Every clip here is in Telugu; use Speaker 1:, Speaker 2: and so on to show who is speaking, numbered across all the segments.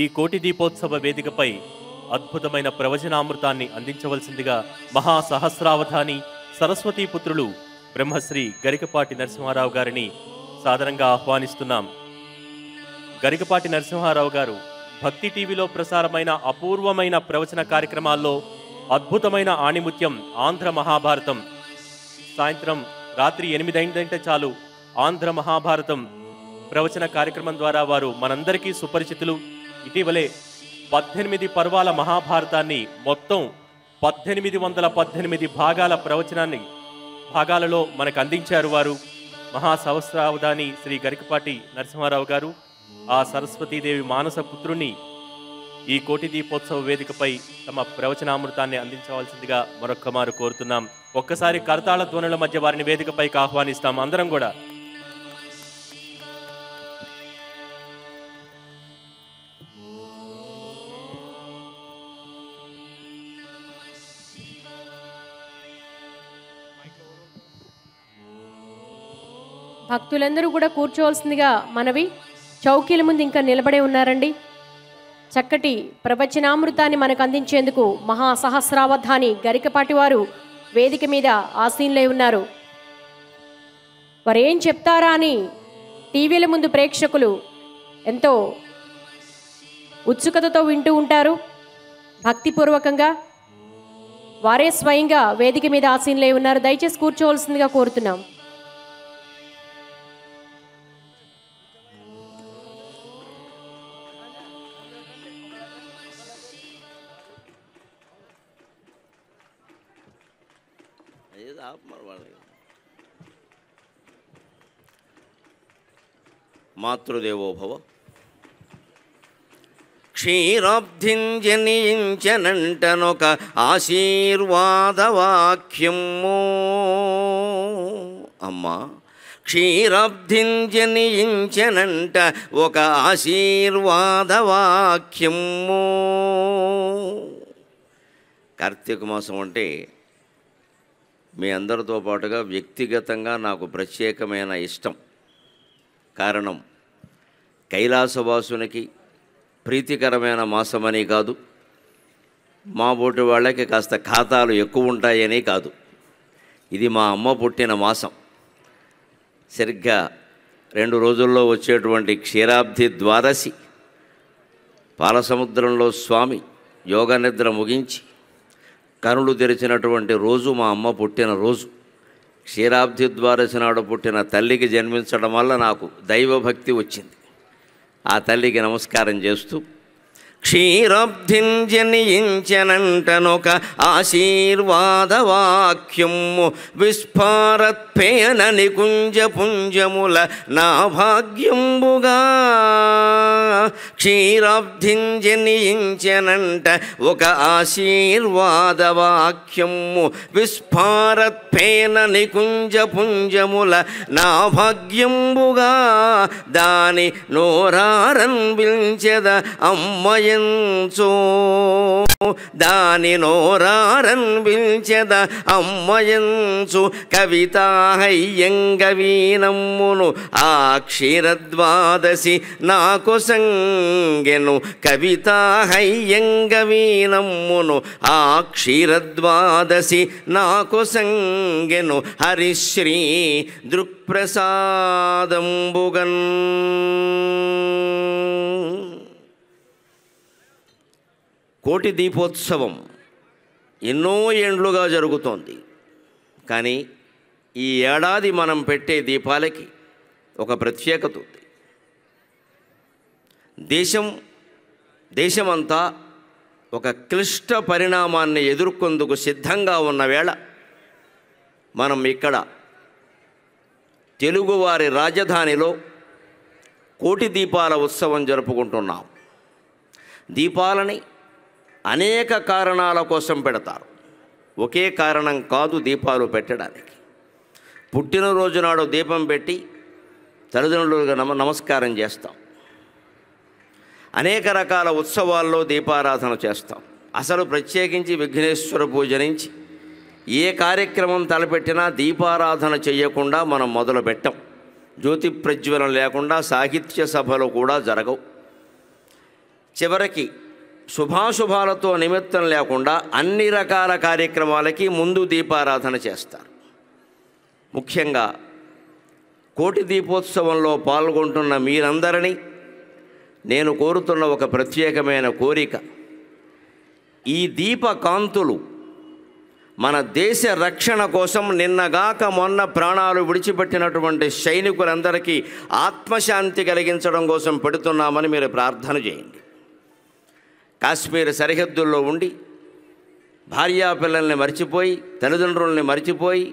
Speaker 1: ఈ కోటి దీపోత్సవ వేదికపై అద్భుతమైన ప్రవచనామృతాన్ని అందించవలసిందిగా మహాసహస్రావధాని సరస్వతీ పుత్రులు బ్రహ్మశ్రీ గరికపాటి నరసింహారావు గారిని సాదరంగా ఆహ్వానిస్తున్నాం గరికపాటి నరసింహారావు గారు భక్తి టీవీలో ప్రసారమైన అపూర్వమైన ప్రవచన కార్యక్రమాల్లో అద్భుతమైన ఆణిముత్యం ఆంధ్ర మహాభారతం సాయంత్రం రాత్రి ఎనిమిదైందంటే చాలు ఆంధ్ర మహాభారతం ప్రవచన కార్యక్రమం ద్వారా వారు మనందరికీ సుపరిచితులు ఇటీవలే పద్దెనిమిది పర్వాల మహాభారతాన్ని మొత్తం పద్దెనిమిది వందల పద్దెనిమిది భాగాల ప్రవచనాన్ని భాగాలలో మనకు అందించారు వారు మహాసహస్రావధాని శ్రీ గరికపాటి నరసింహారావు గారు ఆ సరస్వతీదేవి మానస పుత్రుని ఈ కోటి దీపోత్సవ వేదికపై తమ ప్రవచనామృతాన్ని అందించవలసిందిగా మరొక్క మారు కోరుతున్నాం ఒక్కసారి కరతాళ ధ్వనుల మధ్య వారిని వేదికపైకి ఆహ్వానిస్తాం అందరం కూడా భక్తులందరూ కూడా కూర్చోవలసిందిగా మనవి చౌకీల ముందు ఇంకా నిలబడే ఉన్నారండి చక్కటి ప్రవచనామృతాన్ని మనకు అందించేందుకు మహాసహస్రావధాని గరికపాటి వారు వేదిక మీద ఆసీన్లై ఉన్నారు వారేం చెప్తారా అని టీవీల ముందు ప్రేక్షకులు ఎంతో ఉత్సుకతతో వింటూ ఉంటారు భక్తిపూర్వకంగా వారే స్వయంగా వేదిక మీద ఆసీన్లై ఉన్నారు దయచేసి కూర్చోవలసిందిగా కోరుతున్నాం
Speaker 2: మాతృదేవోభవ క్షీరాబ్ధింజనీయించనంటనొక ఆశీర్వాదవాక్యము అమ్మా క్షీరాబ్ధింజనీయించనంట ఒక ఆశీర్వాదవాక్యము కార్తీక మాసం అంటే మీ అందరితో పాటుగా వ్యక్తిగతంగా నాకు ప్రత్యేకమైన ఇష్టం కారణం కైలాసవాసునికి ప్రీతికరమైన మాసమని కాదు మా బోటి వాళ్ళకి కాస్త ఖాతాలు ఎక్కువ ఉంటాయని కాదు ఇది మా అమ్మ పుట్టిన మాసం సరిగ్గా రెండు రోజుల్లో వచ్చేటువంటి క్షీరాబ్ది ద్వాదశి పాలసముద్రంలో స్వామి యోగ నిద్ర ముగించి కనులు తెరిచినటువంటి రోజు మా అమ్మ పుట్టిన రోజు క్షీరాబ్ది ద్వాదశి నాడు పుట్టిన తల్లికి జన్మించడం వల్ల నాకు దైవభక్తి వచ్చింది ఆ తల్లికి నమస్కారం చేస్తూ క్షీరబ్ధిం జనియించనంటనొక ఆశీర్వాద వాక్యము విస్ఫారత్పేన నికుంజ పుంజముల నా భాగ్యంబుగా క్షీరాబ్ధిం ఒక ఆశీర్వాద వాక్యము విస్ఫారత్పేన నికుంజ పుంజముల నా భాగ్యంబుగా దాని నోరారంభించద అమ్మయ ఎంచు దాని నోరారన్ పిల్చెద అమ్మయంచు కవితాహయ్యంగవీనమ్మును ఆ క్షీరద్వాదశి నాకు సంగెను కవితాహయ్యంగవీనమ్మును ఆ క్షీరద్వాదశి నాకు సంగెను హరిశ్రీ దృక్ప్రసాదంబుగన్ కోటి దీపోత్సవం ఎన్నో ఏండ్లుగా జరుగుతోంది కానీ ఈ ఏడాది మనం పెట్టే దీపాలకి ఒక ప్రత్యేకత ఉంది దేశం దేశమంతా ఒక క్లిష్ట పరిణామాన్ని ఎదుర్కొందుకు సిద్ధంగా ఉన్న వేళ మనం ఇక్కడ తెలుగువారి రాజధానిలో కోటి దీపాల ఉత్సవం జరుపుకుంటున్నాం దీపాలని అనేక కారణాల కోసం పెడతారు ఒకే కారణం కాదు దీపాలు పెట్టడానికి పుట్టినరోజు నాడు దీపం పెట్టి తల్లిదండ్రులుగా నమ నమస్కారం చేస్తాం అనేక రకాల ఉత్సవాల్లో దీపారాధన చేస్తాం అసలు ప్రత్యేకించి విఘ్నేశ్వర పూజ నుంచి ఏ కార్యక్రమం తలపెట్టినా దీపారాధన చేయకుండా మనం మొదలు పెట్టాం జ్యోతి ప్రజ్వలం లేకుండా సాహిత్య సభలు కూడా జరగవు చివరికి శుభాశుభాలతో నిమిత్తం లేకుండా అన్ని రకాల కార్యక్రమాలకి ముందు దీపారాధన చేస్తారు ముఖ్యంగా కోటి దీపోత్సవంలో పాల్గొంటున్న మీరందరినీ నేను కోరుతున్న ఒక ప్రత్యేకమైన కోరిక ఈ దీప కాంతులు మన దేశ రక్షణ కోసం నిన్నగాక మొన్న ప్రాణాలు విడిచిపెట్టినటువంటి సైనికులందరికీ ఆత్మశాంతి కలిగించడం కోసం పెడుతున్నామని మీరు ప్రార్థన చేయండి కాశ్మీర్ సరిహద్దుల్లో ఉండి భార్యా పిల్లల్ని మర్చిపోయి తల్లిదండ్రుల్ని మర్చిపోయి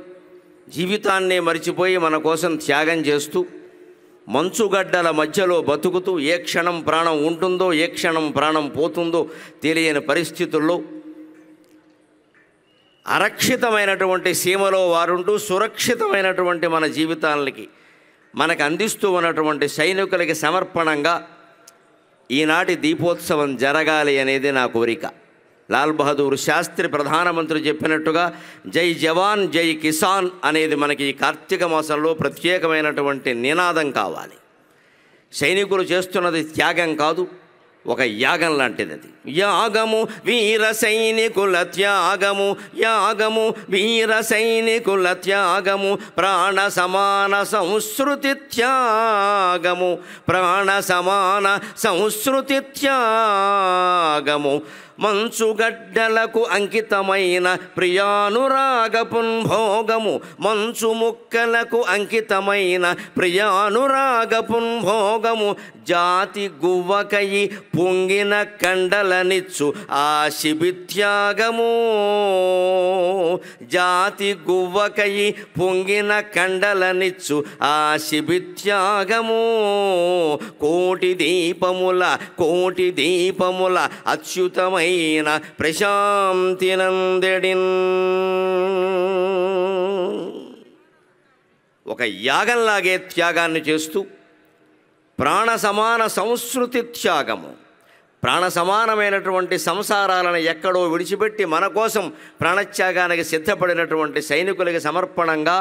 Speaker 2: జీవితాన్నే మర్చిపోయి మన కోసం త్యాగం చేస్తూ మంచుగడ్డల మధ్యలో బతుకుతూ ఏ క్షణం ప్రాణం ఉంటుందో ఏ క్షణం ప్రాణం పోతుందో తెలియని పరిస్థితుల్లో అరక్షితమైనటువంటి సీమలో వారుంటూ సురక్షితమైనటువంటి మన జీవితాలకి మనకు అందిస్తూ ఉన్నటువంటి సైనికులకి సమర్పణంగా ఈనాటి దీపోత్సవం జరగాలి అనేది నా కోరిక లాల్ బహదూర్ శాస్త్రి ప్రధానమంత్రి చెప్పినట్టుగా జై జవాన్ జై కిసాన్ అనేది మనకి ఈ కార్తీక మాసంలో ప్రత్యేకమైనటువంటి నినాదం కావాలి సైనికులు చేస్తున్నది త్యాగం కాదు ఒక యాగం లాంటిది అది యాగము వీర సైనికుల త్యాగము యాగము వీర సైనికుల త్యాగము ప్రాణ సమాన సంస్కృతి త్యాగము ప్రాణ సమాన సంస్కృతి త్యాగము మంచుగడ్డలకు అంకితమైన ప్రియానురాగపున్భోగము మంచు ముక్కలకు అంకితమైన ప్రియానురాగపున్భోగము జాతి గువ్వకయి పొంగిన కండల ఫలనిచ్చు శిబిత్యాగము జాతి గువ్వకయి పొంగిన కండలనిచ్చు ఆ శిబిత్యాగము కోటి దీపముల కోటి దీపముల అచ్యుతమైన నందెడిన్ ఒక యాగంలాగే త్యాగాన్ని చేస్తూ ప్రాణ సమాన సంస్కృతి త్యాగము ప్రాణ సమానమైనటువంటి సంసారాలను ఎక్కడో విడిచిపెట్టి మన కోసం ప్రాణత్యాగానికి సిద్ధపడినటువంటి సైనికులకి సమర్పణంగా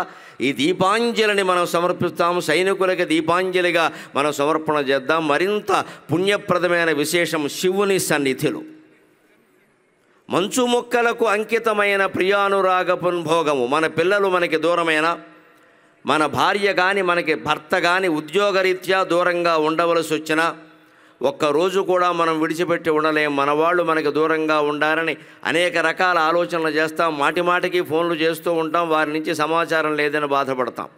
Speaker 2: ఈ దీపాంజలిని మనం సమర్పిస్తాము సైనికులకి దీపాంజలిగా మనం సమర్పణ చేద్దాం మరింత పుణ్యప్రదమైన విశేషం శివుని సన్నిధిలో మంచు మొక్కలకు అంకితమైన ప్రియానురాగ పున్భోగము మన పిల్లలు మనకి దూరమైన మన భార్య కానీ మనకి భర్త కానీ ఉద్యోగరీత్యా దూరంగా ఉండవలసి వచ్చినా ఒక్కరోజు కూడా మనం విడిచిపెట్టి ఉండలేం మన వాళ్ళు మనకి దూరంగా ఉండాలని అనేక రకాల ఆలోచనలు చేస్తాం మాటి మాటికి ఫోన్లు చేస్తూ ఉంటాం వారి నుంచి సమాచారం లేదని బాధపడతాం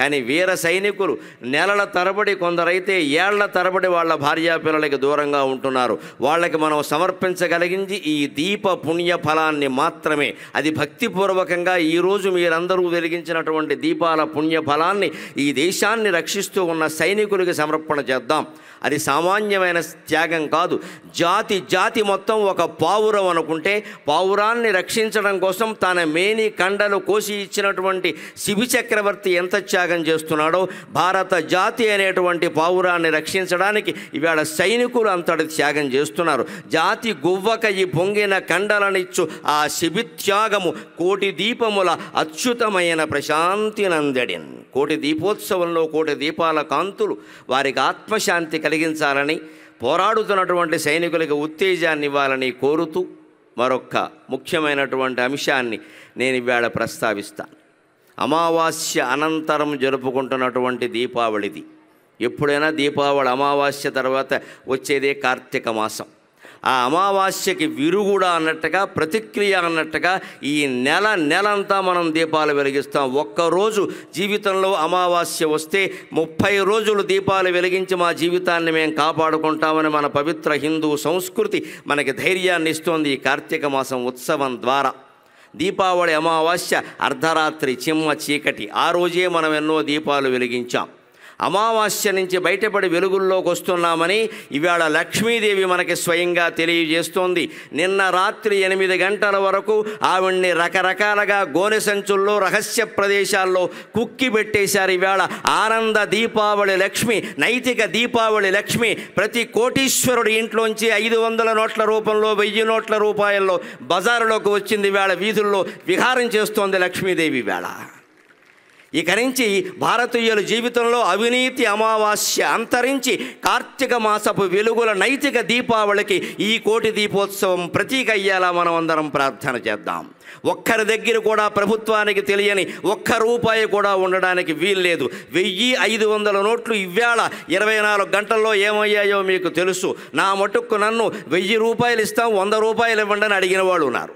Speaker 2: కానీ వీర సైనికులు నెలల తరబడి కొందరైతే ఏళ్ల తరబడి వాళ్ళ భార్యాపిల్లలకి దూరంగా ఉంటున్నారు వాళ్ళకి మనం సమర్పించగలిగింది ఈ దీప పుణ్య ఫలాన్ని మాత్రమే అది భక్తిపూర్వకంగా ఈరోజు మీరందరూ వెలిగించినటువంటి దీపాల పుణ్య ఫలాన్ని ఈ దేశాన్ని రక్షిస్తూ ఉన్న సైనికులకి సమర్పణ చేద్దాం అది సామాన్యమైన త్యాగం కాదు జాతి జాతి మొత్తం ఒక పావురం అనుకుంటే పావురాన్ని రక్షించడం కోసం తన మేని కండలు కోసి ఇచ్చినటువంటి శిబి చక్రవర్తి ఎంత త్యాగం చేస్తున్నాడో భారత జాతి అనేటువంటి పావురాన్ని రక్షించడానికి ఇవాళ సైనికులు అంతటి త్యాగం చేస్తున్నారు జాతి గువ్వక ఈ పొంగిన కండలనిచ్చు ఆ శిబి త్యాగము కోటి దీపముల అచ్యుతమైన ప్రశాంతి నందడి కోటి దీపోత్సవంలో కోటి దీపాల కాంతులు వారికి ఆత్మశాంతి కలిగి కలిగించాలని పోరాడుతున్నటువంటి సైనికులకు ఉత్తేజాన్ని ఇవ్వాలని కోరుతూ మరొక్క ముఖ్యమైనటువంటి అంశాన్ని నేను ఇవాళ ప్రస్తావిస్తాను అమావాస్య అనంతరం జరుపుకుంటున్నటువంటి దీపావళిది ఎప్పుడైనా దీపావళి అమావాస్య తర్వాత వచ్చేదే కార్తీక మాసం ఆ అమావాస్యకి విరుగుడా అన్నట్టుగా ప్రతిక్రియ అన్నట్టుగా ఈ నెల నెలంతా మనం దీపాలు వెలిగిస్తాం ఒక్కరోజు జీవితంలో అమావాస్య వస్తే ముప్పై రోజులు దీపాలు వెలిగించి మా జీవితాన్ని మేము కాపాడుకుంటామని మన పవిత్ర హిందూ సంస్కృతి మనకి ధైర్యాన్ని ఇస్తోంది ఈ కార్తీక మాసం ఉత్సవం ద్వారా దీపావళి అమావాస్య అర్ధరాత్రి చిమ్మ చీకటి ఆ రోజే మనం ఎన్నో దీపాలు వెలిగించాం అమావాస్య నుంచి బయటపడి వెలుగుల్లోకి వస్తున్నామని ఇవాళ లక్ష్మీదేవి మనకి స్వయంగా తెలియజేస్తోంది నిన్న రాత్రి ఎనిమిది గంటల వరకు ఆవిడ్ని రకరకాలుగా గోనె సంచుల్లో రహస్య ప్రదేశాల్లో కుక్కి పెట్టేశారు ఇవాళ ఆనంద దీపావళి లక్ష్మి నైతిక దీపావళి లక్ష్మి ప్రతి కోటీశ్వరుడి ఇంట్లోంచి ఐదు వందల నోట్ల రూపంలో వెయ్యి నోట్ల రూపాయల్లో బజారులోకి వచ్చింది వేళ వీధుల్లో విహారం చేస్తోంది లక్ష్మీదేవి వేళ ఇక నుంచి భారతీయుల జీవితంలో అవినీతి అమావాస్య అంతరించి కార్తీక మాసపు వెలుగుల నైతిక దీపావళికి ఈ కోటి దీపోత్సవం ప్రతీక అయ్యేలా మనం అందరం ప్రార్థన చేద్దాం ఒక్కరి దగ్గర కూడా ప్రభుత్వానికి తెలియని ఒక్క రూపాయి కూడా ఉండడానికి వీల్లేదు వెయ్యి ఐదు వందల నోట్లు ఇవ్వేళ ఇరవై నాలుగు గంటల్లో ఏమయ్యాయో మీకు తెలుసు నా మటుక్కు నన్ను వెయ్యి రూపాయలు ఇస్తాం వంద రూపాయలు ఇవ్వండి అని అడిగిన వాళ్ళు ఉన్నారు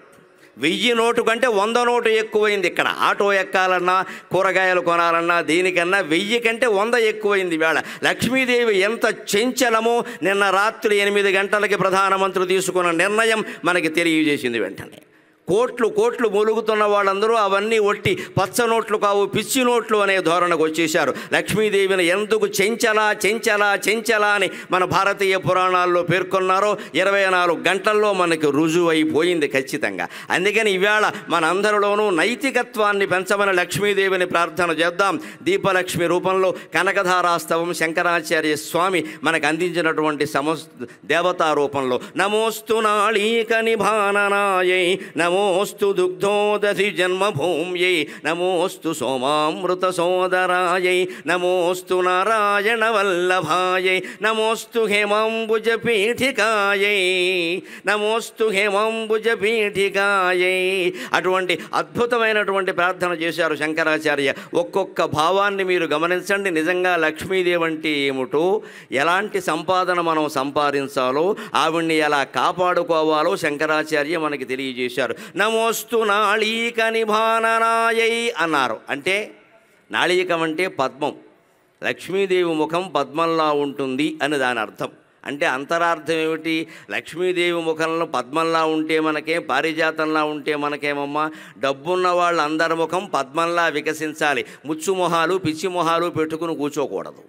Speaker 2: వెయ్యి నోటు కంటే వంద నోటు ఎక్కువైంది ఇక్కడ ఆటో ఎక్కాలన్నా కూరగాయలు కొనాలన్నా దీనికన్నా వెయ్యి కంటే వంద ఎక్కువైంది వేళ లక్ష్మీదేవి ఎంత చెంచలమో నిన్న రాత్రి ఎనిమిది గంటలకి ప్రధానమంత్రి తీసుకున్న నిర్ణయం మనకి తెలియజేసింది వెంటనే కోట్లు కోట్లు మూలుగుతున్న వాళ్ళందరూ అవన్నీ ఒట్టి పచ్చ నోట్లు కావు పిచ్చి నోట్లు అనే ధోరణకు వచ్చేశారు లక్ష్మీదేవిని ఎందుకు చెంచలా చెంచలా చెంచలా అని మన భారతీయ పురాణాల్లో పేర్కొన్నారో ఇరవై నాలుగు గంటల్లో మనకు రుజువు అయిపోయింది ఖచ్చితంగా అందుకని ఇవాళ మనందరిలోనూ నైతికత్వాన్ని పెంచమని లక్ష్మీదేవిని ప్రార్థన చేద్దాం దీపలక్ష్మి రూపంలో కనకధారాస్తవం శంకరాచార్య స్వామి మనకు అందించినటువంటి సమస్ దేవతా రూపంలో నమోస్తు నాళీక నిభాననాయై నమో నమోస్తు దుగ్ధోదసి జన్మభూమ్యై నమోస్తు సోమామృత సోదరాయై నమోస్తు నారాయణ వల్లభాయై నమోస్తు హేమాంబుజ పీఠికాయై నమోస్తు హేమాంబుజ పీఠికాయై అటువంటి అద్భుతమైనటువంటి ప్రార్థన చేశారు శంకరాచార్య ఒక్కొక్క భావాన్ని మీరు గమనించండి నిజంగా లక్ష్మీదేవి అంటే ఏమిటో ఎలాంటి సంపాదన మనం సంపాదించాలో ఆవిడ్ని ఎలా కాపాడుకోవాలో శంకరాచార్య మనకి తెలియజేశారు నమోస్తు నాళీక నిభాననాయై అన్నారు అంటే నాళీకం అంటే పద్మం లక్ష్మీదేవి ముఖం పద్మంలా ఉంటుంది అని దాని అర్థం అంటే అంతరార్థం ఏమిటి లక్ష్మీదేవి ముఖంలో పద్మంలా ఉంటే మనకే పారిజాతంలా ఉంటే మనకేమమ్మా డబ్బున్న వాళ్ళందరి ముఖం పద్మంలా వికసించాలి ముచ్చు పిచ్చిమొహాలు పెట్టుకుని కూర్చోకూడదు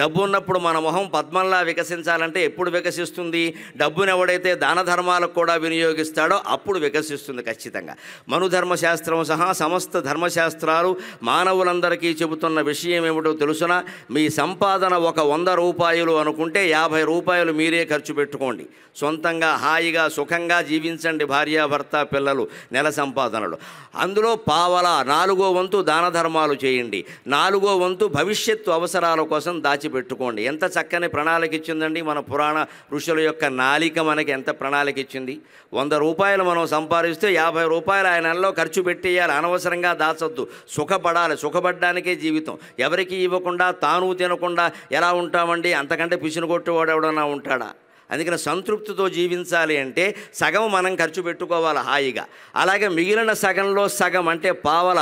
Speaker 2: డబ్బు ఉన్నప్పుడు మన మొహం పద్మంలా వికసించాలంటే ఎప్పుడు వికసిస్తుంది డబ్బును ఎవడైతే దాన ధర్మాలకు కూడా వినియోగిస్తాడో అప్పుడు వికసిస్తుంది ఖచ్చితంగా మనుధర్మశాస్త్రం సహా సమస్త ధర్మశాస్త్రాలు మానవులందరికీ చెబుతున్న విషయం ఏమిటో తెలుసున మీ సంపాదన ఒక వంద రూపాయలు అనుకుంటే యాభై రూపాయలు మీరే ఖర్చు పెట్టుకోండి సొంతంగా హాయిగా సుఖంగా జీవించండి భార్యాభర్త పిల్లలు నెల సంపాదనలు అందులో పావల నాలుగో వంతు దాన ధర్మాలు చేయండి నాలుగో వంతు భవిష్యత్తు అవసరాల కోసం దాచి పెట్టుకోండి ఎంత చక్కని ప్రణాళిక ఇచ్చిందండి మన పురాణ ఋషుల యొక్క నాలిక మనకి ఎంత ప్రణాళిక ఇచ్చింది వంద రూపాయలు మనం సంపాదిస్తే యాభై రూపాయలు ఆ నెలలో ఖర్చు పెట్టేయాలి అనవసరంగా దాచొద్దు సుఖపడాలి సుఖపడడానికే జీవితం ఎవరికి ఇవ్వకుండా తాను తినకుండా ఎలా ఉంటామండి అంతకంటే కొట్టువాడు ఎవడన్నా ఉంటాడా అందుకని సంతృప్తితో జీవించాలి అంటే సగం మనం ఖర్చు పెట్టుకోవాలి హాయిగా అలాగే మిగిలిన సగంలో సగం అంటే పావల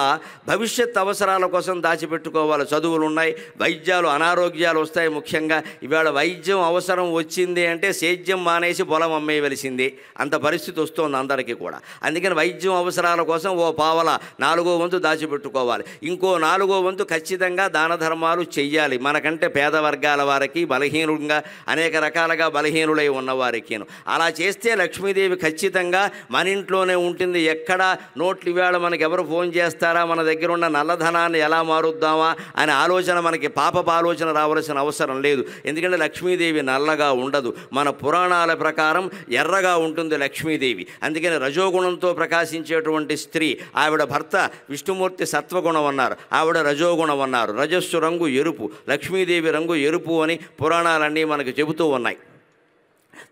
Speaker 2: భవిష్యత్ అవసరాల కోసం దాచిపెట్టుకోవాలి చదువులు ఉన్నాయి వైద్యాలు అనారోగ్యాలు వస్తాయి ముఖ్యంగా ఇవాళ వైద్యం అవసరం వచ్చింది అంటే సేద్యం మానేసి పొలం అమ్మేయవలసింది అంత పరిస్థితి వస్తుంది అందరికీ కూడా అందుకని వైద్యం అవసరాల కోసం ఓ పావల నాలుగో వంతు దాచిపెట్టుకోవాలి ఇంకో నాలుగో వంతు ఖచ్చితంగా దాన ధర్మాలు చెయ్యాలి మనకంటే పేద వర్గాల వారికి బలహీనంగా అనేక రకాలుగా బలహీనులు ధనవంతులై ఉన్నవారికిను అలా చేస్తే లక్ష్మీదేవి ఖచ్చితంగా మన ఇంట్లోనే ఉంటుంది ఎక్కడ నోట్లు ఇవాళ మనకి ఎవరు ఫోన్ చేస్తారా మన దగ్గర ఉన్న నల్లధనాన్ని ఎలా మారుద్దామా అనే ఆలోచన మనకి పాపపు ఆలోచన రావాల్సిన అవసరం లేదు ఎందుకంటే లక్ష్మీదేవి నల్లగా ఉండదు మన పురాణాల ప్రకారం ఎర్రగా ఉంటుంది లక్ష్మీదేవి అందుకని రజోగుణంతో ప్రకాశించేటువంటి స్త్రీ ఆవిడ భర్త విష్ణుమూర్తి సత్వగుణం అన్నారు ఆవిడ రజోగుణం అన్నారు రజస్సు రంగు ఎరుపు లక్ష్మీదేవి రంగు ఎరుపు అని పురాణాలన్నీ మనకు చెబుతూ ఉన్నాయి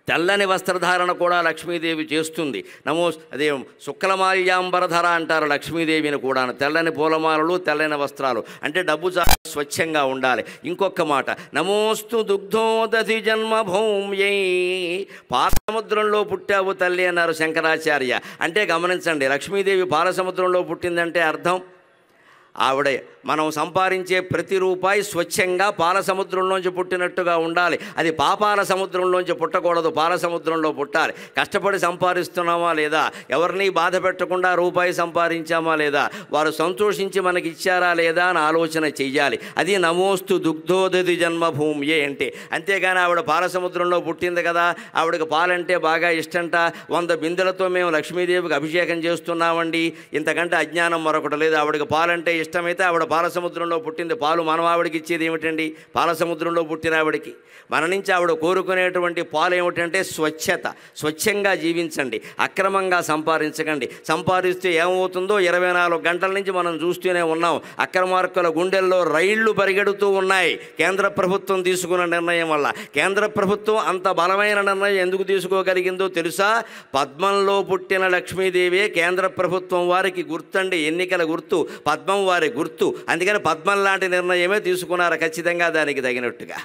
Speaker 2: తెల్లని వస్త్రధారణ కూడా లక్ష్మీదేవి చేస్తుంది నమో అదే శుక్లమాల్యాంబరధర అంటారు లక్ష్మీదేవిని కూడా తెల్లని పూలమాలలు తెల్లని వస్త్రాలు అంటే డబ్బు చాలా స్వచ్ఛంగా ఉండాలి ఇంకొక మాట నమోస్తు దుగ్ధోదధి జన్మభూమ్యై సముద్రంలో పుట్టావు తల్లి అన్నారు శంకరాచార్య అంటే గమనించండి లక్ష్మీదేవి పాలసముద్రంలో పుట్టిందంటే అర్థం ఆవిడ మనం సంపాదించే ప్రతి రూపాయి స్వచ్ఛంగా పాల సముద్రంలోంచి పుట్టినట్టుగా ఉండాలి అది పాపాల సముద్రంలోంచి పుట్టకూడదు పాల సముద్రంలో పుట్టాలి కష్టపడి సంపాదిస్తున్నామా లేదా ఎవరిని బాధ పెట్టకుండా రూపాయి సంపాదించామా లేదా వారు సంతోషించి మనకి ఇచ్చారా లేదా అని ఆలోచన చెయ్యాలి అది నమోస్తు దుగ్ధోదది జన్మభూమి అంటే అంతేగాని ఆవిడ పాల సముద్రంలో పుట్టింది కదా ఆవిడకి పాలంటే బాగా ఇష్టంట వంద బిందెలతో మేము లక్ష్మీదేవికి అభిషేకం చేస్తున్నామండి ఇంతకంటే అజ్ఞానం మరొకటి లేదు ఆవిడకి పాలంటే ఇష్టమైతే ఆవిడ పాలసముద్రంలో పుట్టింది పాలు మనవావిడికి ఇచ్చేది ఏమిటండి పాలసముద్రంలో పుట్టిన ఆవిడికి నుంచి ఆవిడ కోరుకునేటువంటి పాలు ఏమిటంటే స్వచ్ఛత స్వచ్ఛంగా జీవించండి అక్రమంగా సంపాదించకండి సంపాదిస్తే ఏమవుతుందో ఇరవై నాలుగు గంటల నుంచి మనం చూస్తూనే ఉన్నాం అక్రమార్కుల గుండెల్లో రైళ్లు పరిగెడుతూ ఉన్నాయి కేంద్ర ప్రభుత్వం తీసుకున్న నిర్ణయం వల్ల కేంద్ర ప్రభుత్వం అంత బలమైన నిర్ణయం ఎందుకు తీసుకోగలిగిందో తెలుసా పద్మంలో పుట్టిన లక్ష్మీదేవి కేంద్ర ప్రభుత్వం వారికి గుర్తండి ఎన్నికల గుర్తు పద్మం వారి గుర్తు అందుకని పద్మం లాంటి నిర్ణయమే తీసుకున్నారు ఖచ్చితంగా దానికి తగినట్టుగా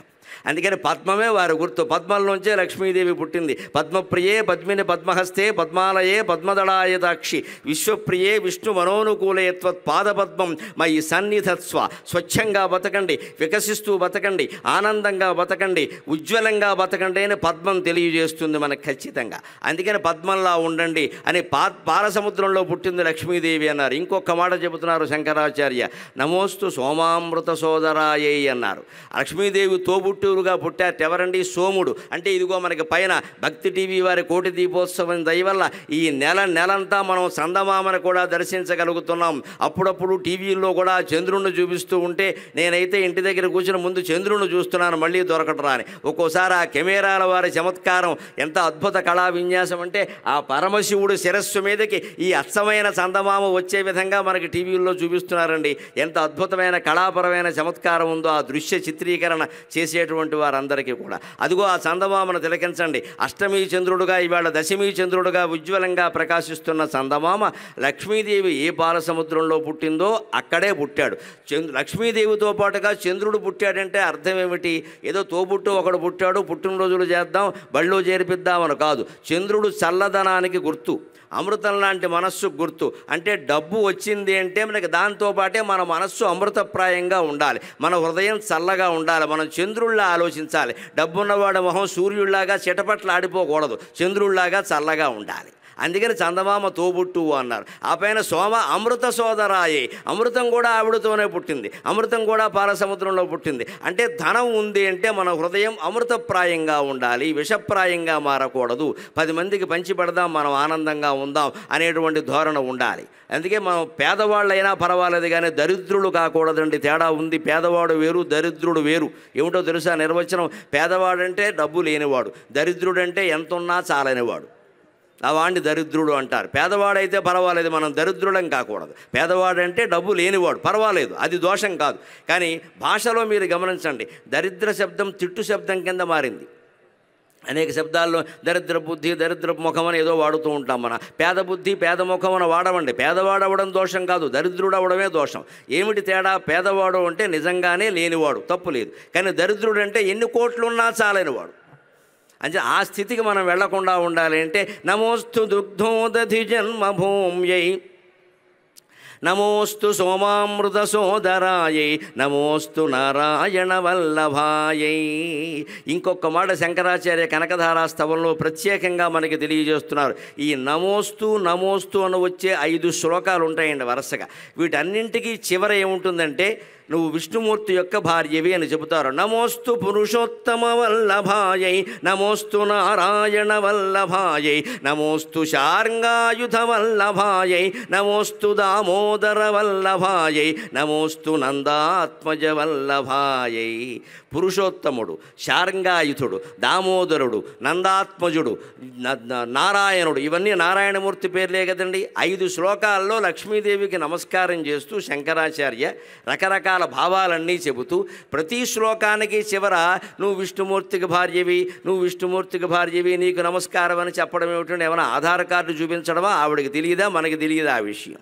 Speaker 2: అందుకని పద్మమే వారి గుర్తు పద్మల నుంచే లక్ష్మీదేవి పుట్టింది పద్మప్రియే పద్మిని పద్మహస్తే పద్మాలయే పద్మదళాయదాక్షి విశ్వప్రియే విష్ణు మనోనుకూలయత్వత్ పాదపద్మం మై సన్నిధత్స్వ స్వచ్ఛంగా బతకండి వికసిస్తూ బతకండి ఆనందంగా బతకండి ఉజ్వలంగా బతకండి అని పద్మం తెలియజేస్తుంది మనకు ఖచ్చితంగా అందుకని పద్మంలా ఉండండి అని పా పాలసముద్రంలో పుట్టింది లక్ష్మీదేవి అన్నారు ఇంకొక మాట చెబుతున్నారు శంకరాచార్య నమోస్తు సోమామృత సోదరాయే అన్నారు లక్ష్మీదేవి తోబుట్టు సోముడుగా పుట్టారు ఎవరండి సోముడు అంటే ఇదిగో మనకి పైన భక్తి టీవీ వారి కోటి దీపోత్సవం దయవల్ల ఈ నెల నెలంతా మనం చందమామను కూడా దర్శించగలుగుతున్నాం అప్పుడప్పుడు టీవీల్లో కూడా చంద్రుణ్ణి చూపిస్తూ ఉంటే నేనైతే ఇంటి దగ్గర కూర్చుని ముందు చంద్రుణ్ణి చూస్తున్నాను మళ్ళీ దొరకటరా అని ఒక్కోసారి ఆ కెమెరాల వారి చమత్కారం ఎంత అద్భుత కళా విన్యాసం అంటే ఆ పరమశివుడు శిరస్సు మీదకి ఈ అచ్చమైన చందమామ వచ్చే విధంగా మనకి టీవీల్లో చూపిస్తున్నారండి ఎంత అద్భుతమైన కళాపరమైన చమత్కారం ఉందో ఆ దృశ్య చిత్రీకరణ చేసేటువంటి ఉన్నటువంటి వారందరికీ కూడా అదిగో ఆ చందమామను తిలకించండి అష్టమి చంద్రుడుగా ఇవాళ దశమి చంద్రుడుగా ఉజ్వలంగా ప్రకాశిస్తున్న చందమామ లక్ష్మీదేవి ఏ బాలసముద్రంలో పుట్టిందో అక్కడే పుట్టాడు చంద్రు లక్ష్మీదేవితో పాటుగా చంద్రుడు పుట్టాడంటే అర్థం ఏమిటి ఏదో తోబుట్టు ఒకడు పుట్టాడు పుట్టినరోజులు చేద్దాం బళ్ళో చేర్పిద్దామని కాదు చంద్రుడు చల్లదనానికి గుర్తు అమృతం లాంటి మనస్సు గుర్తు అంటే డబ్బు వచ్చింది అంటే మనకి దాంతోపాటే మన మనస్సు అమృతప్రాయంగా ఉండాలి మన హృదయం చల్లగా ఉండాలి మనం చంద్రుల్లా ఆలోచించాలి డబ్బున్నవాడు మొహం సూర్యుల్లాగా చిటపట్ల ఆడిపోకూడదు చల్లగా ఉండాలి అందుకని చందమామ తోబుట్టు అన్నారు ఆ పైన సోమ అమృత సోదరాయే అమృతం కూడా ఆవిడతోనే పుట్టింది అమృతం కూడా పాలసముద్రంలో పుట్టింది అంటే ధనం ఉంది అంటే మన హృదయం అమృతప్రాయంగా ఉండాలి విషప్రాయంగా మారకూడదు పది మందికి పంచిపెడదాం మనం ఆనందంగా ఉందాం అనేటువంటి ధోరణ ఉండాలి అందుకే మనం పేదవాళ్ళైనా పర్వాలేదు కానీ దరిద్రులు కాకూడదండి తేడా ఉంది పేదవాడు వేరు దరిద్రుడు వేరు ఏమిటో తెలుసా నిర్వచనం పేదవాడంటే డబ్బు లేనివాడు దరిద్రుడంటే ఎంతున్నా చాలనివాడు ఆ వాడిని దరిద్రుడు అంటారు పేదవాడైతే పర్వాలేదు మనం దరిద్రుడం కాకూడదు పేదవాడంటే డబ్బు లేనివాడు పర్వాలేదు అది దోషం కాదు కానీ భాషలో మీరు గమనించండి దరిద్ర శబ్దం తిట్టు శబ్దం కింద మారింది అనేక శబ్దాల్లో దరిద్ర బుద్ధి దరిద్ర ముఖం అని ఏదో వాడుతూ ఉంటాం మన పేద బుద్ధి పేద ముఖం అని వాడవండి పేదవాడవడం దోషం కాదు దరిద్రుడు అవడమే దోషం ఏమిటి తేడా పేదవాడు అంటే నిజంగానే లేనివాడు తప్పు లేదు కానీ దరిద్రుడు అంటే ఎన్ని కోట్లున్నా చాలైనవాడు అంటే ఆ స్థితికి మనం వెళ్లకుండా ఉండాలి అంటే నమోస్తు దుగ్ధోదధి జన్మ భూమ్యై నమోస్తు సోమామృత సోదరాయై నమోస్తు నారాయణ వల్లభాయై ఇంకొక మాట శంకరాచార్య కనకధారా స్థవంలో ప్రత్యేకంగా మనకి తెలియజేస్తున్నారు ఈ నమోస్తు నమోస్తు అని వచ్చే ఐదు శ్లోకాలు ఉంటాయండి వరుసగా వీటన్నింటికీ చివర ఏముంటుందంటే నువ్వు విష్ణుమూర్తి యొక్క భార్యవి అని చెబుతారు నమోస్తు పురుషోత్తమ వల్లభాయై నమోస్తు నారాయణ వల్లభాయై నమోస్తు శార్ంగాయుధ వల్లభాయై నమోస్తు దామోదర వల్లభాయై నమోస్తు నందాత్మజ వల్లభాయై పురుషోత్తముడు శార్ంగాయుధుడు దామోదరుడు నందాత్మజుడు నారాయణుడు ఇవన్నీ నారాయణమూర్తి పేర్లే కదండి ఐదు శ్లోకాల్లో లక్ష్మీదేవికి నమస్కారం చేస్తూ శంకరాచార్య రకరకాల రకరకాల భావాలన్నీ చెబుతూ ప్రతి శ్లోకానికి చివర నువ్వు విష్ణుమూర్తికి భార్యవి నువ్వు విష్ణుమూర్తికి భార్యవి నీకు నమస్కారం అని చెప్పడం ఏమిటంటే ఏమైనా ఆధార్ కార్డు చూపించడమా ఆవిడకి తెలియదా మనకి తెలియదా ఆ విషయం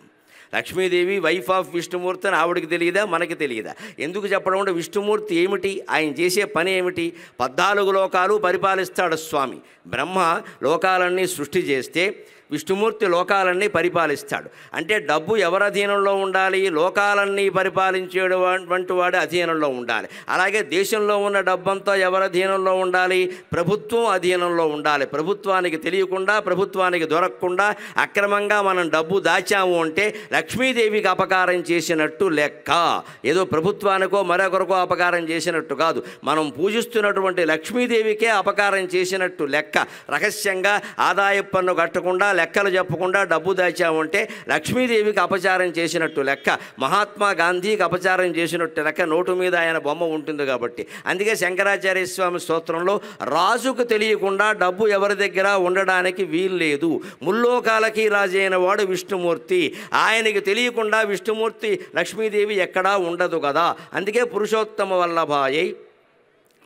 Speaker 2: లక్ష్మీదేవి వైఫ్ ఆఫ్ విష్ణుమూర్తి అని ఆవిడకి తెలియదా మనకి తెలియదా ఎందుకు చెప్పడం అంటే విష్ణుమూర్తి ఏమిటి ఆయన చేసే పని ఏమిటి పద్నాలుగు లోకాలు పరిపాలిస్తాడు స్వామి బ్రహ్మ లోకాలన్నీ సృష్టి చేస్తే విష్ణుమూర్తి లోకాలన్నీ పరిపాలిస్తాడు అంటే డబ్బు ఎవరి అధీనంలో ఉండాలి లోకాలన్నీ పరిపాలించేటువంటి వాడు అధీనంలో ఉండాలి అలాగే దేశంలో ఉన్న డబ్బంతా ఎవరి అధీనంలో ఉండాలి ప్రభుత్వం అధీనంలో ఉండాలి ప్రభుత్వానికి తెలియకుండా ప్రభుత్వానికి దొరకకుండా అక్రమంగా మనం డబ్బు దాచాము అంటే లక్ష్మీదేవికి అపకారం చేసినట్టు లెక్క ఏదో ప్రభుత్వానికో మరొకరికో అపకారం చేసినట్టు కాదు మనం పూజిస్తున్నటువంటి లక్ష్మీదేవికే అపకారం చేసినట్టు లెక్క రహస్యంగా ఆదాయ పన్ను కట్టకుండా లెక్కలు చెప్పకుండా డబ్బు దాచామంటే లక్ష్మీదేవికి అపచారం చేసినట్టు లెక్క మహాత్మా గాంధీకి అపచారం చేసినట్టు లెక్క నోటు మీద ఆయన బొమ్మ ఉంటుంది కాబట్టి అందుకే శంకరాచార్య స్వామి స్తోత్రంలో రాజుకు తెలియకుండా డబ్బు ఎవరి దగ్గర ఉండడానికి వీలు లేదు ముల్లోకాలకి అయిన వాడు విష్ణుమూర్తి ఆయనకి తెలియకుండా విష్ణుమూర్తి లక్ష్మీదేవి ఎక్కడా ఉండదు కదా అందుకే పురుషోత్తమ వల్లభాయ్